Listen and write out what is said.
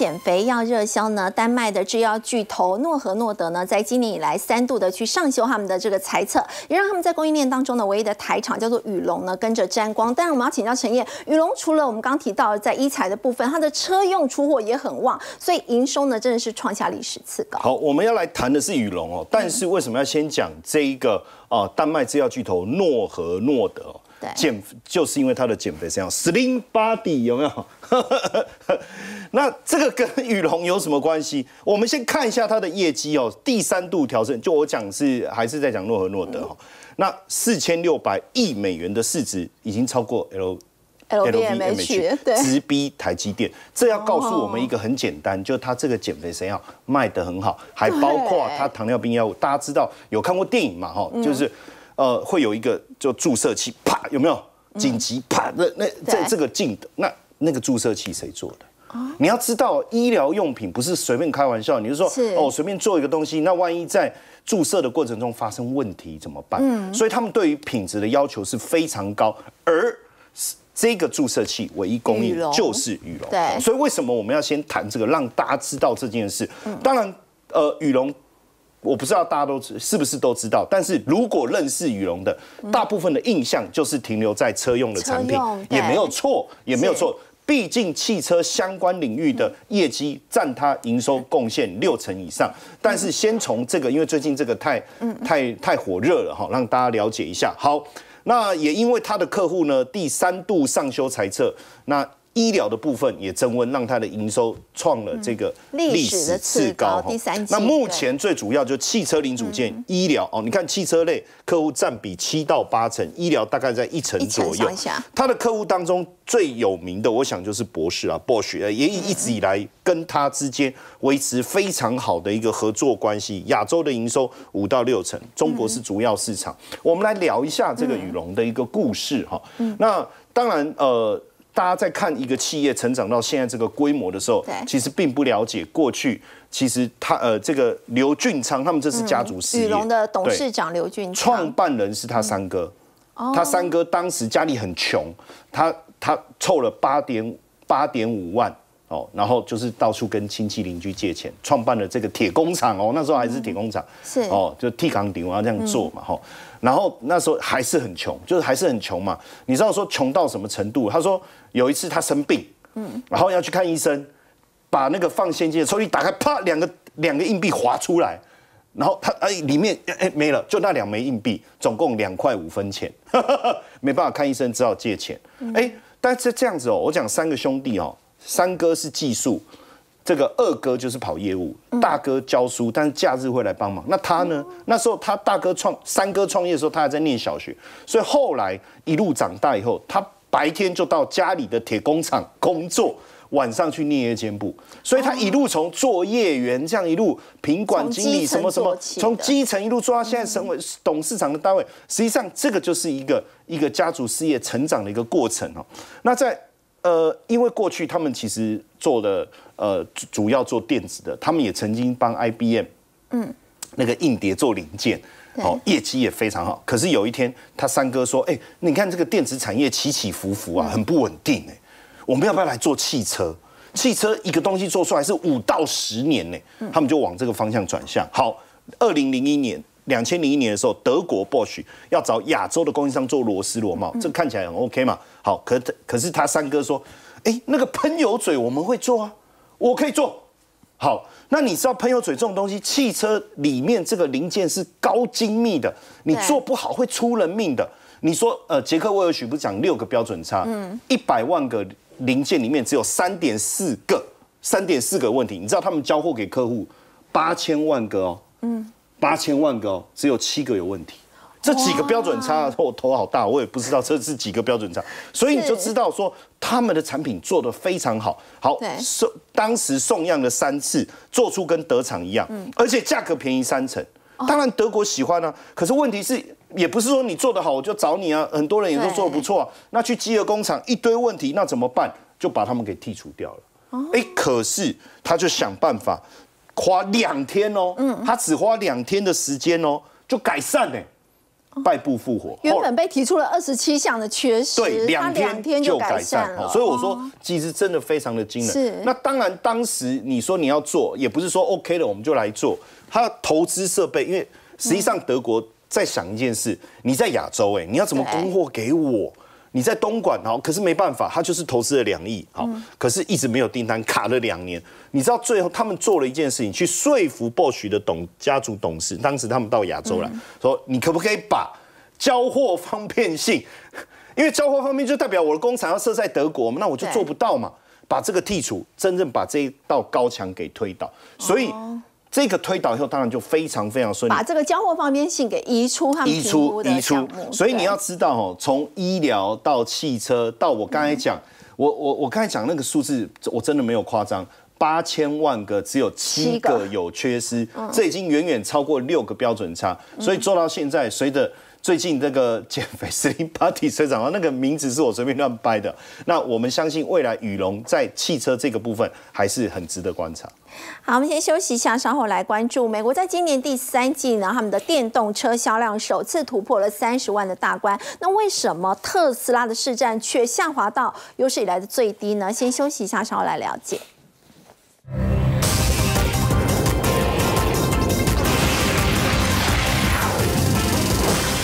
减肥要热销呢？丹麦的制药巨头诺和诺德呢，在今年以来三度的去上修他们的这个猜测，也让他们在供应链当中呢，唯一的台厂叫做雨龙呢，跟着沾光。但然，我们要请教陈燕，雨龙除了我们刚提到在一材的部分，它的车用出货也很旺，所以营收呢真的是创下历史次高。好，我们要来谈的是雨龙哦，但是为什么要先讲这一个啊？丹麦制药巨头诺和诺德对，减就是因为它的减肥这样，Slim Body 有没有？那这个跟宇龙有什么关系？我们先看一下它的业绩哦。第三度调整，就我讲是还是在讲诺和诺德哈。那四千六百亿美元的市值已经超过 L LBMH，直逼台积电。这要告诉我们一个很简单，就它这个减肥神药卖的很好，还包括它糖尿病药物。大家知道有看过电影嘛？哈，就是呃会有一个就注射器啪，有没有紧急啪？那那这这个镜的，那那个注射器谁做的？你要知道，医疗用品不是随便开玩笑。你是说，哦，随便做一个东西，那万一在注射的过程中发生问题怎么办？嗯，所以他们对于品质的要求是非常高。而这个注射器唯一供应的就是羽绒，对。所以为什么我们要先谈这个，让大家知道这件事？当然，呃，羽绒，我不知道大家都知是不是都知道。但是如果认识羽绒的，大部分的印象就是停留在车用的产品，也没有错，也没有错。毕竟汽车相关领域的业绩占它营收贡献六成以上，但是先从这个，因为最近这个太太太火热了哈，让大家了解一下。好，那也因为它的客户呢，第三度上修猜测，那。医疗的部分也增温，让它的营收创了这个历史次高。第三，那目前最主要就汽车零组件、医疗哦。你看汽车类客户占比七到八成，医疗大概在一成左右。它的客户当中最有名的，我想就是博士啊，博世也一直以来跟他之间维持非常好的一个合作关系。亚洲的营收五到六成，中国是主要市场。我们来聊一下这个羽绒的一个故事哈。那当然呃。大家在看一个企业成长到现在这个规模的时候，其实并不了解过去。其实他呃，这个刘俊昌，他们这是家族事业的董事长刘俊昌，创办人是他三哥。他三哥当时家里很穷，他他凑了八点八点五万。哦，然后就是到处跟亲戚邻居借钱，创办了这个铁工厂哦。那时候还是铁工厂，是哦，就替扛顶，我要这样做嘛哈。然后那时候还是很穷，就是还是很穷嘛。你知道说穷到什么程度？他说有一次他生病，嗯，然后要去看医生，把那个放现金的抽屉打开，啪，两个两个硬币滑出来，然后他哎里面哎没了，就那两枚硬币，总共两块五分钱，没办法看医生只好借钱。哎，但是这样子哦，我讲三个兄弟哦。三哥是技术，这个二哥就是跑业务，大哥教书，但是假日会来帮忙。那他呢？那时候他大哥创三哥创业的时候，他还在念小学，所以后来一路长大以后，他白天就到家里的铁工厂工作，晚上去念夜间部，所以他一路从作业员这样一路品管经理什么什么，从基层一路做到现在成为董事长的单位。实际上，这个就是一个一个家族事业成长的一个过程哦。那在呃，因为过去他们其实做的呃，主要做电子的，他们也曾经帮 IBM，嗯，那个硬碟做零件，哦，业绩也非常好。可是有一天，他三哥说：“哎，你看这个电子产业起起伏伏啊，很不稳定哎，我们要不要来做汽车？汽车一个东西做出来是五到十年呢，他们就往这个方向转向。好，二零零一年。”两千零一年的时候，德国 b 博 h 要找亚洲的供应商做螺丝螺帽，这个看起来很 OK 嘛？好，可可是他三哥说：“哎，那个喷油嘴我们会做啊，我可以做。”好，那你知道喷油嘴这种东西，汽车里面这个零件是高精密的，你做不好会出人命的。你说，呃，杰克威尔许不是讲六个标准差，一百万个零件里面只有三点四个，三点四个问题。你知道他们交货给客户八千万个哦。嗯，八千万个，只有七个有问题，这几个标准差，我头好大，我也不知道这是几个标准差，所以你就知道说他们的产品做的非常好，好送当时送样的三次，做出跟德厂一样，而且价格便宜三成，当然德国喜欢啊，可是问题是也不是说你做的好我就找你啊，很多人也都做的不错，那去饥饿工厂一堆问题，那怎么办？就把他们给剔除掉了。哎，可是他就想办法。花两天哦，嗯，他只花两天的时间哦，就改善呢，败部复活。原本被提出了二十七项的缺失，对，两天就改善了。所以我说，其实真的非常的惊人。那当然，当时你说你要做，也不是说 OK 了我们就来做。他投资设备，因为实际上德国在想一件事：你在亚洲，哎，你要怎么供货给我？你在东莞，然可是没办法，他就是投资了两亿，好，可是一直没有订单，卡了两年。你知道最后他们做了一件事情，去说服博 h 的董家族董事，当时他们到亚洲来说你可不可以把交货方便性，因为交货方便就代表我的工厂要设在德国嘛，那我就做不到嘛，把这个剔除，真正把这一道高墙给推倒，所以。这个推倒以后，当然就非常非常顺利。把这个交货方便性给移出哈，移出，移出。所以你要知道哦，从医疗到汽车到我刚才讲，我我我刚才讲那个数字，我真的没有夸张，八千万个只有七个有缺失，这已经远远超过六个标准差，所以做到现在，随着。最近这个减肥司令 Party 车长啊，那个名字是我随便乱掰的。那我们相信未来羽龙在汽车这个部分还是很值得观察。好，我们先休息一下，稍后来关注美国在今年第三季呢，他们的电动车销量首次突破了三十万的大关。那为什么特斯拉的市占却下滑到有史以来的最低呢？先休息一下，稍后来了解。